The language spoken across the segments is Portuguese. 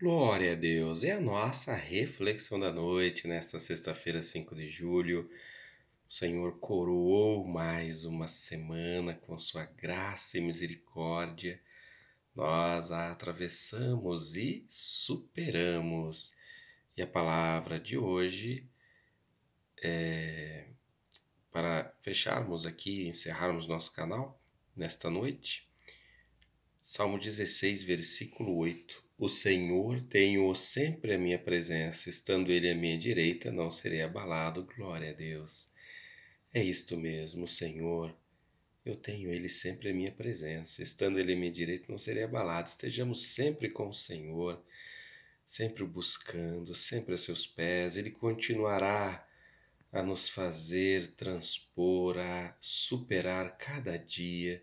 Glória a Deus! É a nossa reflexão da noite nesta sexta-feira, 5 de julho. O Senhor coroou mais uma semana com sua graça e misericórdia. Nós a atravessamos e superamos. E a palavra de hoje é para fecharmos aqui, encerrarmos nosso canal nesta noite Salmo 16, versículo 8. O Senhor tem-o sempre a minha presença, estando Ele à minha direita, não serei abalado. Glória a Deus. É isto mesmo, Senhor. Eu tenho Ele sempre à minha presença, estando Ele à minha direita, não serei abalado. Estejamos sempre com o Senhor, sempre o buscando, sempre a seus pés. Ele continuará a nos fazer transpor, a superar cada dia.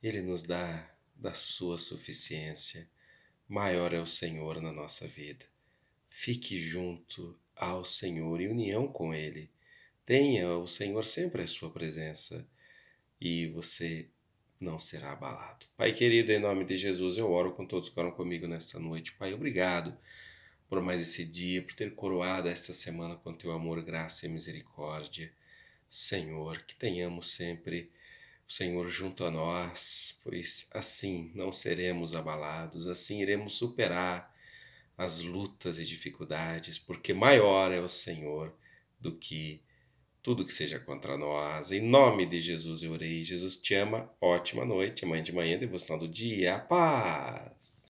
Ele nos dá da sua suficiência. Maior é o Senhor na nossa vida. Fique junto ao Senhor e união com Ele. Tenha o Senhor sempre a sua presença e você não será abalado. Pai querido, em nome de Jesus, eu oro com todos que oram comigo nesta noite. Pai, obrigado por mais esse dia, por ter coroado esta semana com teu amor, graça e misericórdia. Senhor, que tenhamos sempre o Senhor junto a nós, pois assim não seremos abalados, assim iremos superar as lutas e dificuldades, porque maior é o Senhor do que tudo que seja contra nós. Em nome de Jesus eu orei. Jesus te ama. Ótima noite. Amanhã de manhã, devocional do dia. A paz.